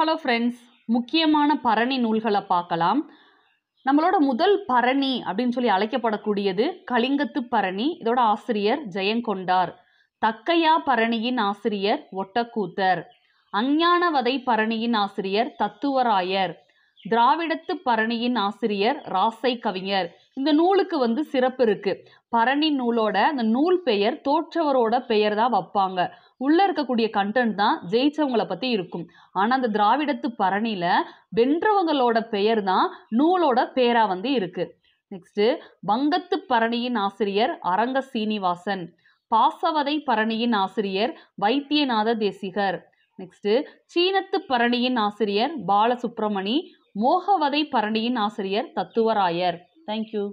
hello friends முக்கியமான பரணி நூல்களை பார்க்கலாம் நம்மளோட முதல் பரணி அப்படின்னு சொல்லி அழைக்கப்படக்கூடியது கலிங்கத்து பரணி இதோட ஆசிரியர் ஜெயங்கொண்டார் தக்கையா பரணியின் ஆசிரியர் ஒட்டக்கூத்தர் அஞ்ஞானவதை பரணியின் ஆசிரியர் தத்துவராயர் திராவிடத்து பரணியின் ஆசிரியர் ராசை கவிஞர் இந்த நூலுக்கு வந்து சிறப்பு இருக்கு பரணி நூலோட அந்த நூல் பெயர் தோற்றவரோட பெயர் தான் வைப்பாங்க உள்ளே இருக்கக்கூடிய கண்டென்ட் தான் ஜெயிச்சவங்கள பற்றி இருக்கும் ஆனால் அந்த திராவிடத்து பரணியில் வென்றவங்களோட பெயர் தான் நூலோட பேரா வந்து இருக்குது நெக்ஸ்ட்டு வங்கத்து பரணியின் ஆசிரியர் அரங்க சீனிவாசன் பாசவதை பரணியின் ஆசிரியர் வைத்தியநாத தேசிகர் நெக்ஸ்ட்டு சீனத்து பரணியின் ஆசிரியர் பாலசுப்ரமணி மோகவதை பரணியின் ஆசிரியர் தத்துவராயர் தேங்க்யூ